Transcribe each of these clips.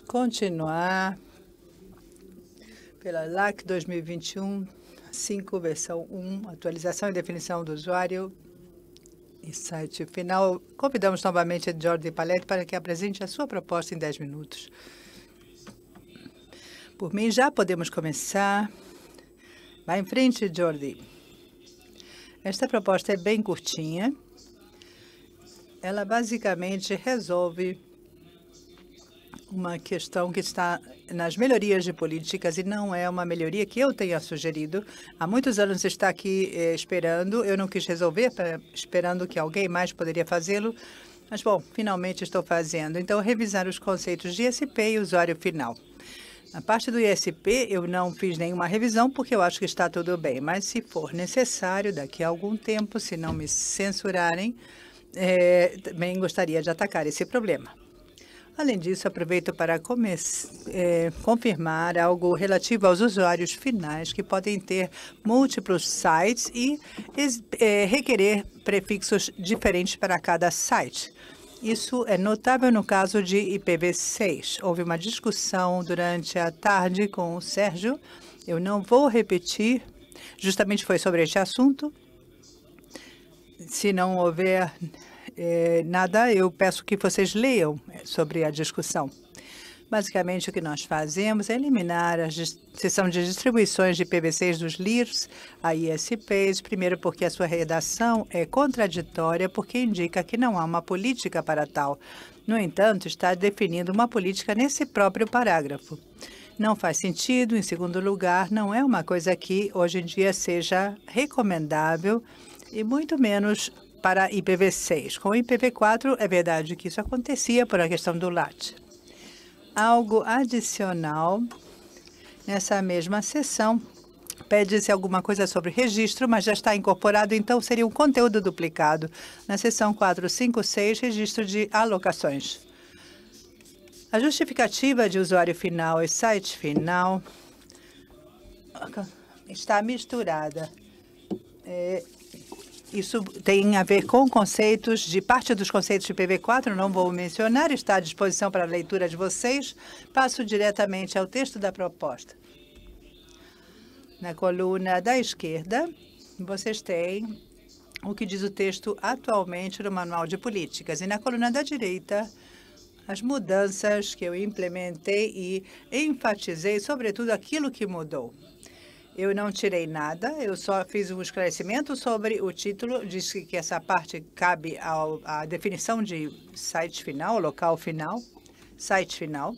continuar pela LAC 2021, 5, versão 1, atualização e definição do usuário e site final. Convidamos novamente a Jordi Paletti para que apresente a sua proposta em 10 minutos. Por mim, já podemos começar. Vá em frente, Jordi. Esta proposta é bem curtinha. Ela basicamente resolve uma questão que está nas melhorias de políticas e não é uma melhoria que eu tenha sugerido. Há muitos anos está aqui eh, esperando. Eu não quis resolver, tá esperando que alguém mais poderia fazê-lo. Mas, bom, finalmente estou fazendo. Então, revisar os conceitos de ISP e usuário final. Na parte do ISP, eu não fiz nenhuma revisão, porque eu acho que está tudo bem. Mas, se for necessário, daqui a algum tempo, se não me censurarem, eh, também gostaria de atacar esse problema. Além disso, aproveito para é, confirmar algo relativo aos usuários finais que podem ter múltiplos sites e é, requerer prefixos diferentes para cada site. Isso é notável no caso de IPv6. Houve uma discussão durante a tarde com o Sérgio. Eu não vou repetir, justamente foi sobre este assunto. Se não houver é, nada, eu peço que vocês leiam é, sobre a discussão. Basicamente, o que nós fazemos é eliminar a seção de distribuições de PVCs dos LIRs a ISPs, primeiro porque a sua redação é contraditória, porque indica que não há uma política para tal. No entanto, está definindo uma política nesse próprio parágrafo. Não faz sentido. Em segundo lugar, não é uma coisa que hoje em dia seja recomendável e muito menos para IPv6. Com IPv4, é verdade que isso acontecia por a questão do LAT. Algo adicional nessa mesma sessão. Pede-se alguma coisa sobre registro, mas já está incorporado, então seria um conteúdo duplicado. Na sessão 456, registro de alocações. A justificativa de usuário final e site final está misturada. É, isso tem a ver com conceitos, de parte dos conceitos de PV4, não vou mencionar, está à disposição para a leitura de vocês. Passo diretamente ao texto da proposta. Na coluna da esquerda, vocês têm o que diz o texto atualmente no Manual de Políticas. E na coluna da direita, as mudanças que eu implementei e enfatizei, sobretudo aquilo que mudou. Eu não tirei nada, eu só fiz um esclarecimento sobre o título. Diz que essa parte cabe ao, à definição de site final, local final, site final.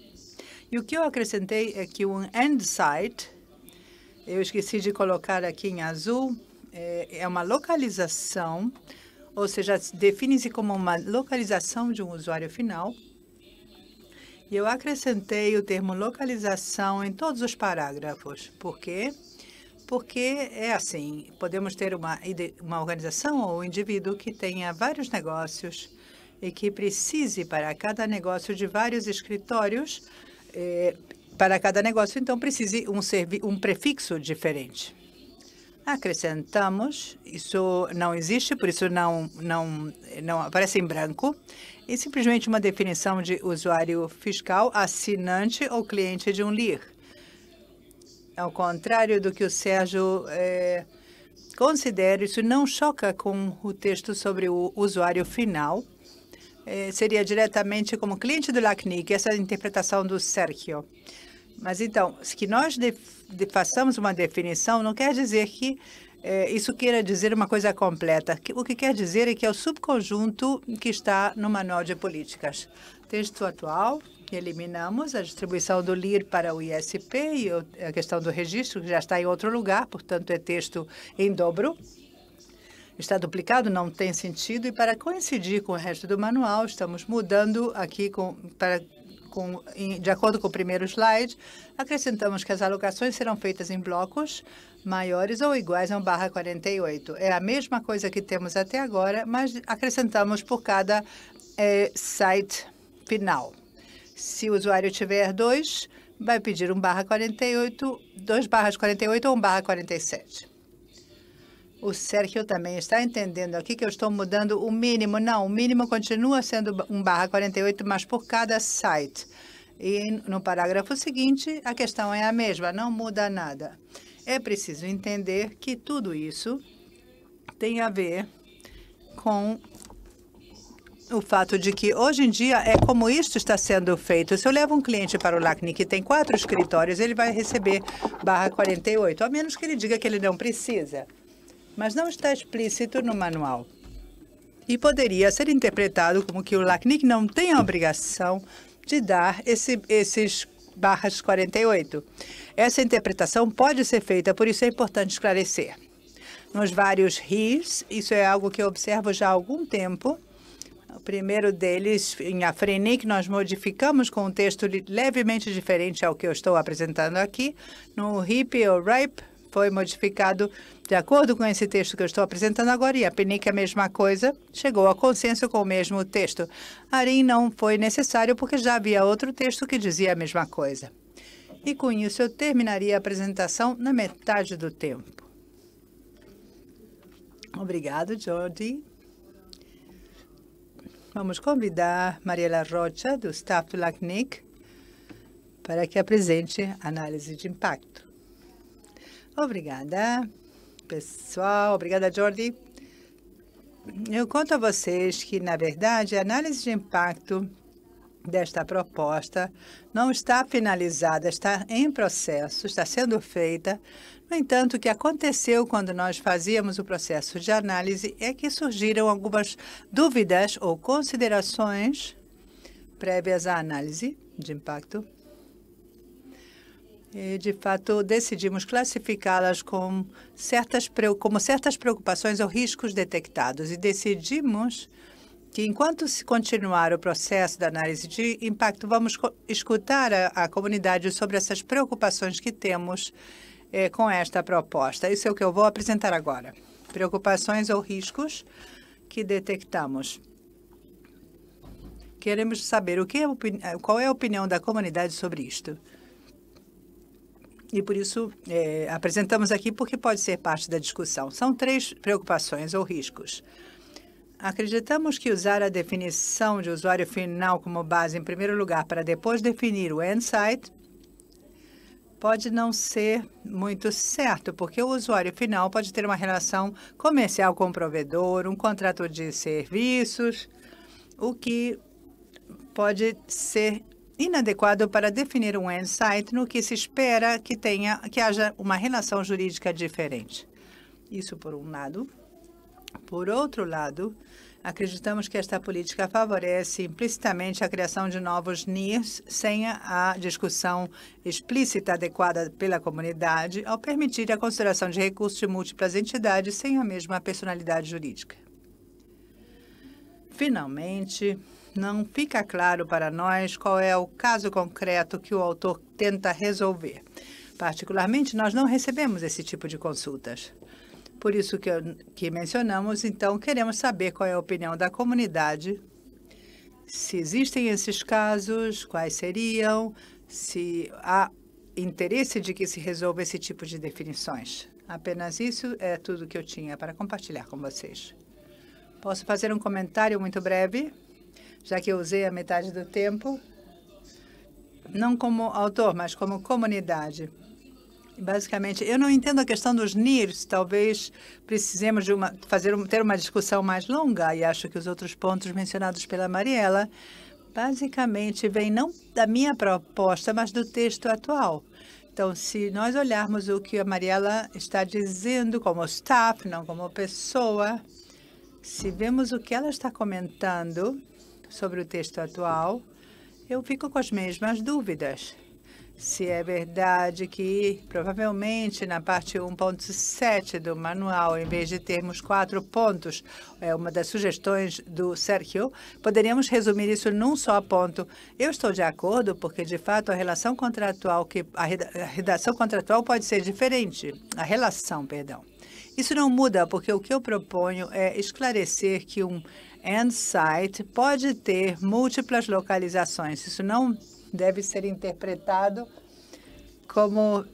E o que eu acrescentei é que um end site, eu esqueci de colocar aqui em azul, é, é uma localização, ou seja, define-se como uma localização de um usuário final. E eu acrescentei o termo localização em todos os parágrafos, porque quê? Porque é assim, podemos ter uma, uma organização ou um indivíduo que tenha vários negócios e que precise para cada negócio de vários escritórios, eh, para cada negócio, então, precise um, um prefixo diferente. Acrescentamos, isso não existe, por isso não, não, não aparece em branco, e simplesmente uma definição de usuário fiscal, assinante ou cliente de um LIR. Ao contrário do que o Sérgio é, considera, isso não choca com o texto sobre o usuário final. É, seria diretamente como cliente do LACNIC, é essa é a interpretação do Sérgio. Mas então, que nós de, de, façamos uma definição não quer dizer que é, isso queira dizer uma coisa completa. O que quer dizer é que é o subconjunto que está no Manual de Políticas. Texto atual. Eliminamos a distribuição do LIR para o ISP e a questão do registro, que já está em outro lugar, portanto, é texto em dobro. Está duplicado, não tem sentido. E para coincidir com o resto do manual, estamos mudando aqui com, para com, de acordo com o primeiro slide, acrescentamos que as alocações serão feitas em blocos maiores ou iguais a 1 barra 48. É a mesma coisa que temos até agora, mas acrescentamos por cada é, site final. Se o usuário tiver dois, vai pedir um barra 48, dois barras 48 ou um barra 47. O Sérgio também está entendendo aqui que eu estou mudando o mínimo. Não, o mínimo continua sendo um barra 48, mas por cada site. E no parágrafo seguinte, a questão é a mesma, não muda nada. É preciso entender que tudo isso tem a ver com o fato de que hoje em dia é como isto está sendo feito. Se eu levo um cliente para o LACNI que tem quatro escritórios, ele vai receber barra 48, a menos que ele diga que ele não precisa. Mas não está explícito no manual. E poderia ser interpretado como que o LACNIC não tem a obrigação de dar esse, esses barras 48. Essa interpretação pode ser feita, por isso é importante esclarecer. Nos vários RIS, isso é algo que eu observo já há algum tempo, o primeiro deles, em Afreni, nós modificamos com um texto levemente diferente ao que eu estou apresentando aqui. No RIP ou RIPE, foi modificado de acordo com esse texto que eu estou apresentando agora, e a PNIC é a mesma coisa, chegou a consenso com o mesmo texto. Arim não foi necessário porque já havia outro texto que dizia a mesma coisa. E com isso eu terminaria a apresentação na metade do tempo. Obrigado, Jordi. Vamos convidar Mariela Rocha, do staff do LACNIC, para que apresente a análise de impacto. Obrigada, pessoal. Obrigada, Jordi. Eu conto a vocês que, na verdade, a análise de impacto desta proposta não está finalizada, está em processo, está sendo feita. No entanto, o que aconteceu quando nós fazíamos o processo de análise é que surgiram algumas dúvidas ou considerações prévias à análise de impacto. E, de fato, decidimos classificá-las como certas, como certas preocupações ou riscos detectados e decidimos que enquanto se continuar o processo da análise de impacto, vamos escutar a, a comunidade sobre essas preocupações que temos é, com esta proposta. Isso é o que eu vou apresentar agora. Preocupações ou riscos que detectamos. Queremos saber o que é qual é a opinião da comunidade sobre isto. E por isso é, apresentamos aqui porque pode ser parte da discussão. São três preocupações ou riscos Acreditamos que usar a definição de usuário final como base em primeiro lugar para depois definir o end site pode não ser muito certo, porque o usuário final pode ter uma relação comercial com o provedor, um contrato de serviços, o que pode ser inadequado para definir um end site no que se espera que tenha que haja uma relação jurídica diferente. Isso por um lado. Por outro lado, acreditamos que esta política favorece implicitamente a criação de novos NIRs sem a discussão explícita adequada pela comunidade ao permitir a consideração de recursos de múltiplas entidades sem a mesma personalidade jurídica. Finalmente, não fica claro para nós qual é o caso concreto que o autor tenta resolver. Particularmente, nós não recebemos esse tipo de consultas. Por isso que, que mencionamos, então, queremos saber qual é a opinião da comunidade, se existem esses casos, quais seriam, se há interesse de que se resolva esse tipo de definições. Apenas isso é tudo que eu tinha para compartilhar com vocês. Posso fazer um comentário muito breve, já que eu usei a metade do tempo? Não como autor, mas como comunidade. Basicamente, eu não entendo a questão dos NIRs. Talvez precisemos de uma, fazer, ter uma discussão mais longa e acho que os outros pontos mencionados pela Mariela basicamente vêm não da minha proposta, mas do texto atual. Então, se nós olharmos o que a Mariela está dizendo como staff, não como pessoa, se vemos o que ela está comentando sobre o texto atual, eu fico com as mesmas dúvidas se é verdade que provavelmente na parte 1.7 do manual, em vez de termos quatro pontos, é uma das sugestões do Sergio, poderíamos resumir isso num só ponto. Eu estou de acordo porque, de fato, a relação contratual que a redação contratual pode ser diferente, a relação, perdão. Isso não muda porque o que eu proponho é esclarecer que um end site pode ter múltiplas localizações. Isso não deve ser interpretado como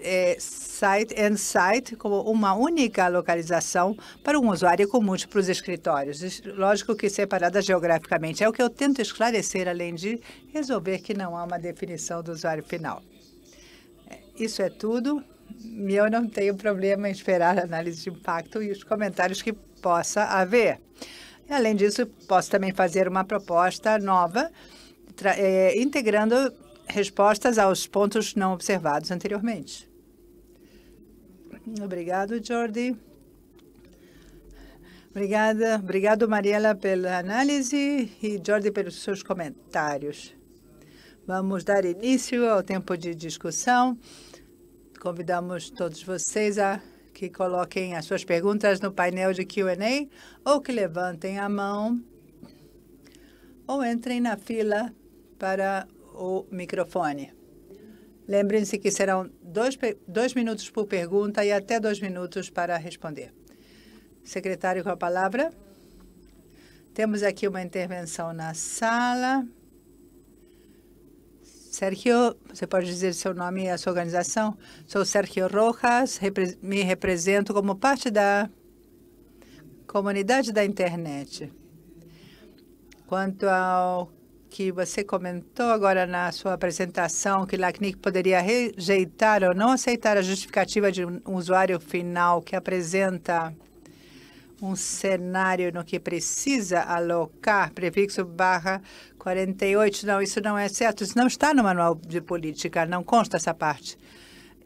é, site and site, como uma única localização para um usuário com múltiplos escritórios. Lógico que separada geograficamente. É o que eu tento esclarecer, além de resolver que não há uma definição do usuário final. É, isso é tudo. Eu não tenho problema em esperar a análise de impacto e os comentários que possa haver. Além disso, posso também fazer uma proposta nova é, integrando respostas aos pontos não observados anteriormente. Obrigado, Jordi. Obrigada, obrigado Mariela pela análise e Jordi pelos seus comentários. Vamos dar início ao tempo de discussão. Convidamos todos vocês a que coloquem as suas perguntas no painel de Q&A ou que levantem a mão ou entrem na fila para o microfone. Lembrem-se que serão dois, dois minutos por pergunta e até dois minutos para responder. Secretário, com a palavra. Temos aqui uma intervenção na sala. Sérgio, você pode dizer seu nome e a sua organização? Sou Sérgio Rojas, repre me represento como parte da comunidade da internet. Quanto ao que você comentou agora na sua apresentação, que LACNIC poderia rejeitar ou não aceitar a justificativa de um usuário final que apresenta um cenário no que precisa alocar prefixo barra 48. Não, isso não é certo. Isso não está no manual de política, não consta essa parte.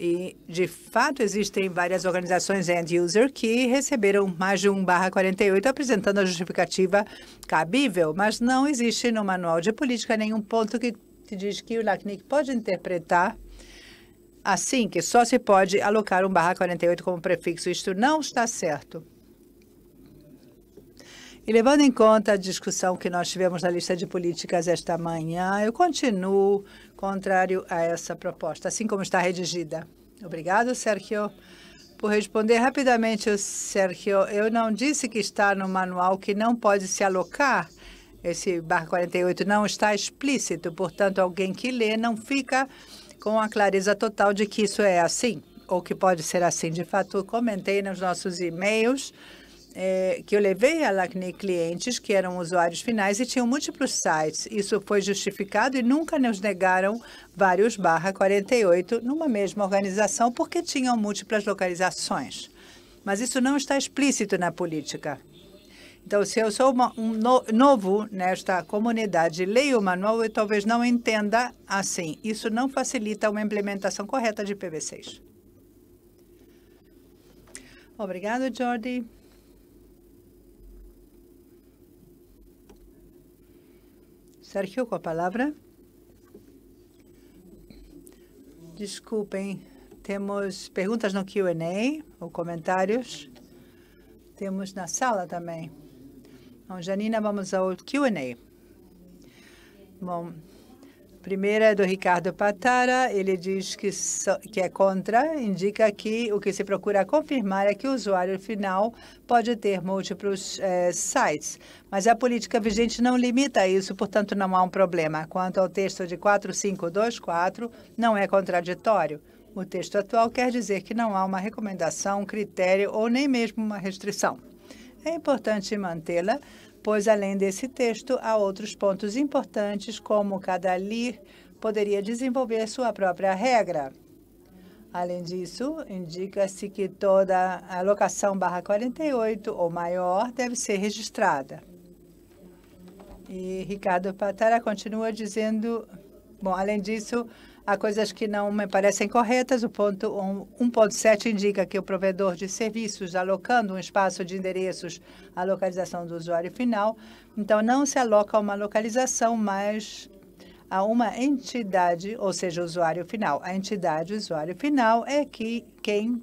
E, de fato, existem várias organizações end-user que receberam mais de 1 barra 48 apresentando a justificativa cabível, mas não existe no manual de política nenhum ponto que diz que o LACNIC pode interpretar assim, que só se pode alocar 1 barra 48 como prefixo. Isto não está certo. E levando em conta a discussão que nós tivemos na lista de políticas esta manhã, eu continuo contrário a essa proposta, assim como está redigida. Obrigado, Sérgio, por responder rapidamente, Sérgio. Eu não disse que está no manual que não pode se alocar. Esse bar 48 não está explícito, portanto, alguém que lê não fica com a clareza total de que isso é assim ou que pode ser assim. De fato, comentei nos nossos e-mails é, que eu levei a Lacni clientes que eram usuários finais e tinham múltiplos sites. Isso foi justificado e nunca nos negaram vários barra 48 numa mesma organização porque tinham múltiplas localizações. Mas isso não está explícito na política. Então, se eu sou uma, um no, novo nesta comunidade, leio o manual e talvez não entenda assim. Isso não facilita uma implementação correta de PV6. Obrigado, Jordi. Sérgio, com a palavra. Desculpem, temos perguntas no Q&A ou comentários. Temos na sala também. Então, Janina, vamos ao Q&A. Bom, primeira é do Ricardo Patara. Ele diz que, so, que é contra, indica que o que se procura confirmar é que o usuário final pode ter múltiplos é, sites. Mas a política vigente não limita isso, portanto, não há um problema. Quanto ao texto de 4524, não é contraditório. O texto atual quer dizer que não há uma recomendação, critério ou nem mesmo uma restrição. É importante mantê-la pois, além desse texto, há outros pontos importantes, como cada LIR poderia desenvolver sua própria regra. Além disso, indica-se que toda alocação barra 48 ou maior deve ser registrada. E Ricardo Patara continua dizendo, bom, além disso, Há coisas que não me parecem corretas. O ponto 1.7 indica que o provedor de serviços alocando um espaço de endereços à localização do usuário final, então não se aloca a uma localização, mas a uma entidade, ou seja, o usuário final. A entidade, o usuário final, é que quem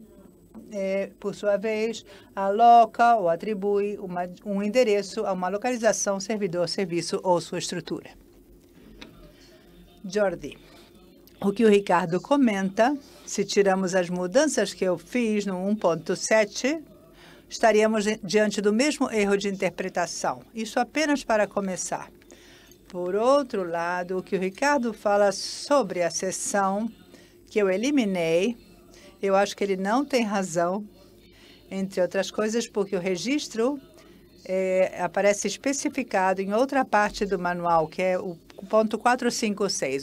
é, por sua vez, aloca ou atribui uma, um endereço a uma localização, servidor, serviço ou sua estrutura. Jordi o que o Ricardo comenta, se tiramos as mudanças que eu fiz no 1.7, estaríamos diante do mesmo erro de interpretação. Isso apenas para começar. Por outro lado, o que o Ricardo fala sobre a sessão que eu eliminei, eu acho que ele não tem razão, entre outras coisas, porque o registro é, aparece especificado em outra parte do manual, que é o ponto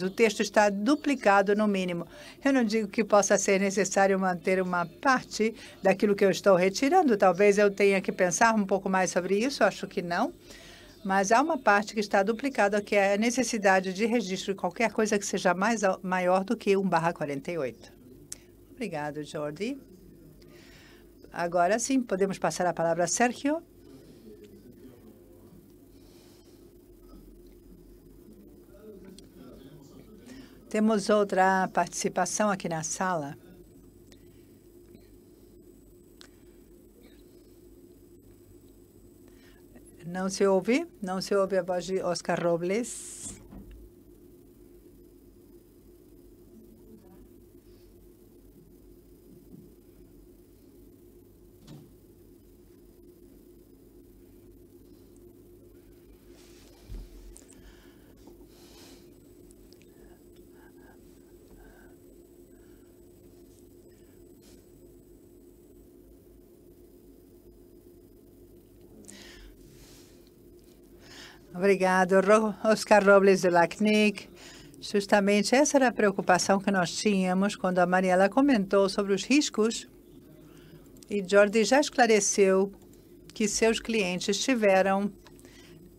O texto está duplicado no mínimo. Eu não digo que possa ser necessário manter uma parte daquilo que eu estou retirando. Talvez eu tenha que pensar um pouco mais sobre isso, acho que não. Mas há uma parte que está duplicada, que é a necessidade de registro de qualquer coisa que seja mais, maior do que 1 barra 48. Obrigado, Jordi. Agora sim, podemos passar a palavra a Sérgio. Temos outra participação aqui na sala. Não se ouve? Não se ouve a voz de Oscar Robles? Obrigado, Oscar Robles de LACNIC. Justamente essa era a preocupação que nós tínhamos quando a Mariela comentou sobre os riscos e Jordi já esclareceu que seus clientes tiveram,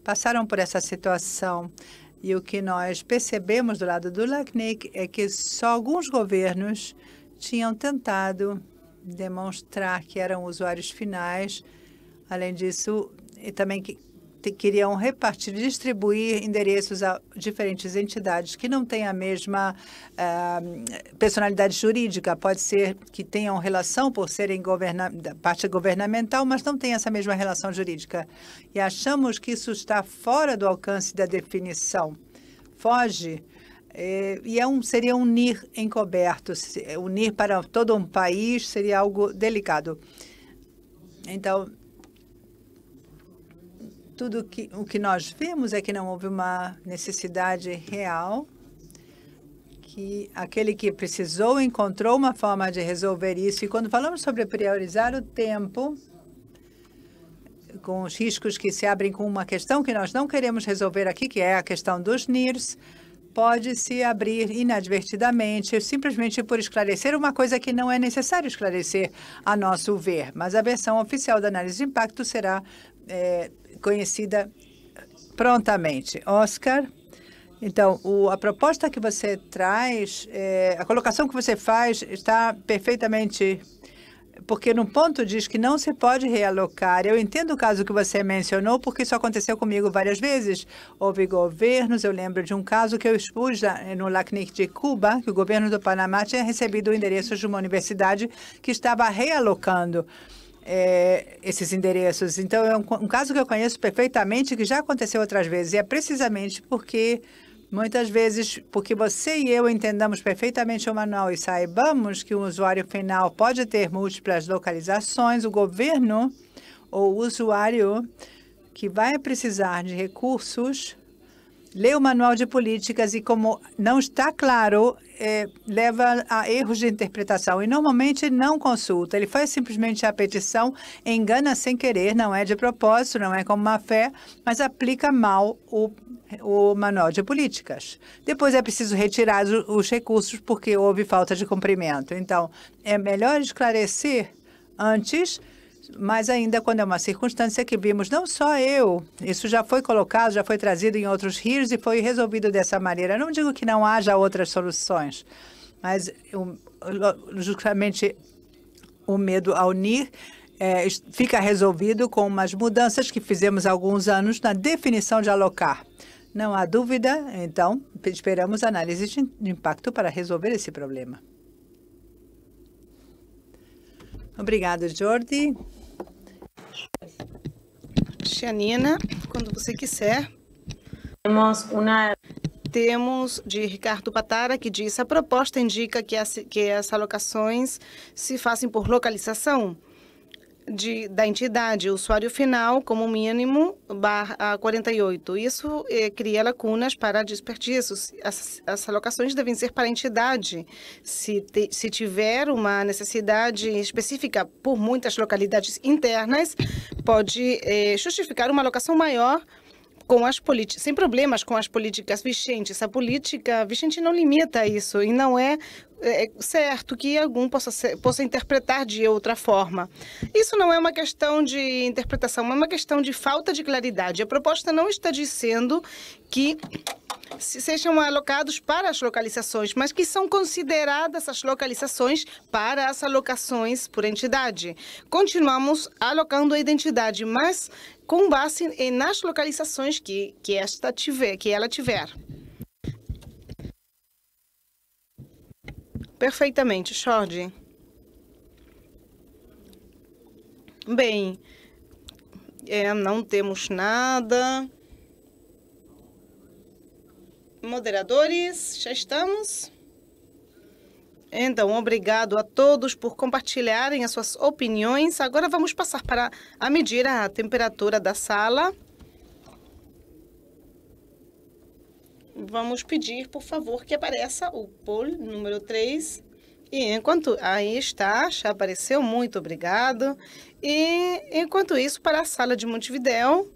passaram por essa situação. E o que nós percebemos do lado do LACNIC é que só alguns governos tinham tentado demonstrar que eram usuários finais. Além disso, e também que queriam repartir, distribuir endereços a diferentes entidades que não têm a mesma uh, personalidade jurídica. Pode ser que tenham relação por serem governa parte governamental, mas não têm essa mesma relação jurídica. E achamos que isso está fora do alcance da definição. Foge. Eh, e é um, seria um NIR encoberto. Unir para todo um país seria algo delicado. Então, tudo que, o que nós vimos é que não houve uma necessidade real, que aquele que precisou encontrou uma forma de resolver isso. E quando falamos sobre priorizar o tempo, com os riscos que se abrem com uma questão que nós não queremos resolver aqui, que é a questão dos NIRS, pode se abrir inadvertidamente, simplesmente por esclarecer uma coisa que não é necessário esclarecer, a nosso ver. Mas a versão oficial da análise de impacto será é, conhecida prontamente. Oscar. Então, o, a proposta que você traz, é, a colocação que você faz está perfeitamente. Porque no ponto diz que não se pode realocar. Eu entendo o caso que você mencionou, porque isso aconteceu comigo várias vezes. Houve governos, eu lembro de um caso que eu expus eh, no LACNIC de Cuba, que o governo do Panamá tinha recebido o endereço de uma universidade que estava realocando é, esses endereços. Então, é um, um, caso que eu conheço perfeitamente, que já aconteceu outras vezes, e é precisamente porque, muitas vezes, porque você e eu entendamos perfeitamente o manual e saibamos que o usuário final pode ter múltiplas localizações, o governo ou o usuário que vai precisar de recursos lê o manual de políticas e, como não está claro, é, leva a erros de interpretação e normalmente não consulta. Ele faz simplesmente a petição, engana sem querer, não é de propósito, não é como má fé, mas aplica mal o, o manual de políticas. Depois é preciso retirar os recursos porque houve falta de cumprimento. Então, é melhor esclarecer antes mas ainda quando é uma circunstância que vimos não só eu, isso já foi colocado, já foi trazido em outros rios e foi resolvido dessa maneira. Não digo que não haja outras soluções, mas justamente o medo a unir é, fica resolvido com umas mudanças que fizemos há alguns anos na definição de alocar. Não há dúvida, então, esperamos análise de impacto para resolver esse problema. Obrigada, Jordi. Xianina, quando você quiser. Temos uma temos de Ricardo Patara, que diz: a proposta indica que, as, que as alocações se façam por localização de, da entidade usuário final como mínimo barra 48. Isso eh, cria lacunas para desperdícios. As, as alocações devem ser para a entidade. Se, te, se tiver uma necessidade específica por muitas localidades internas, pode eh, justificar uma alocação maior com as políticas, sem problemas com as políticas vigentes. A política vigente não limita isso e não é, é, é certo que algum possa, ser, possa interpretar de outra forma. Isso não é uma questão de interpretação, é uma questão de falta de claridade. A proposta não está dizendo que sejam alocados para as localizações, mas que são consideradas as localizações para as alocações por entidade. Continuamos alocando a identidade, mas com base nas localizações que, que, esta tiver, que ela tiver. Perfeitamente, Jorge. Bem, é, não temos nada moderadores, já estamos? Então, obrigado a todos por compartilharem as suas opiniões. Agora vamos passar para a medir a temperatura da sala. Vamos pedir, por favor, que apareça o poll número 3. E enquanto aí está, já apareceu, muito obrigado. E enquanto isso, para a sala de Montevidéu,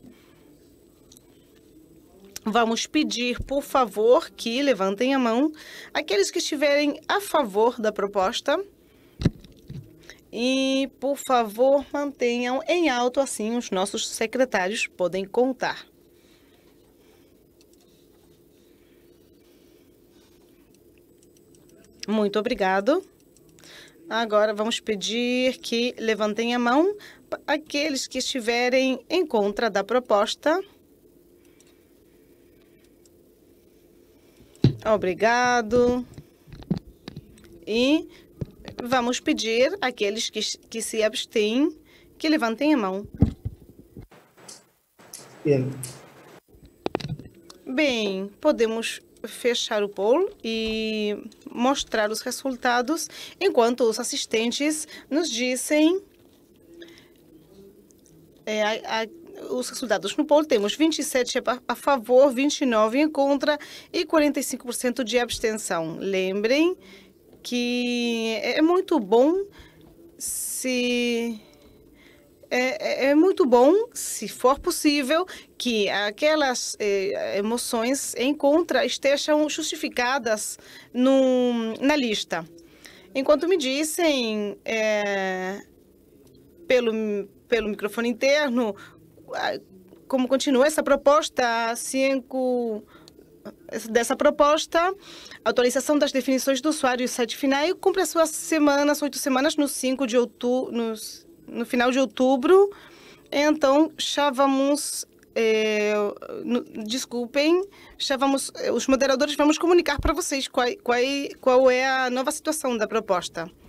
Vamos pedir, por favor, que levantem a mão aqueles que estiverem a favor da proposta. E, por favor, mantenham em alto, assim os nossos secretários podem contar. Muito obrigado. Agora vamos pedir que levantem a mão aqueles que estiverem em contra da proposta. Obrigado. E vamos pedir àqueles que, que se abstêm que levantem a mão. Bem. Bem, podemos fechar o poll e mostrar os resultados enquanto os assistentes nos dizem é, a, a, os resultados no polo temos 27 a favor, 29 contra e 45% de abstenção. Lembrem que é, é muito bom se é, é, é, muito bom, se for possível, que aquelas é, emoções em contra estejam justificadas no, na lista. Enquanto me dissem é, pelo, pelo microfone interno, ah, como continua essa proposta 5 dessa proposta, atualização das definições do usuário e site final cumpre as suas semanas, oito semanas, no 5 de outubro, no, no final de outubro. Então, já vamos é, eh, no, desculpem, já vamos, eh, os moderadores vamos comunicar para vocês qual, qual, qual é a nova situação da proposta.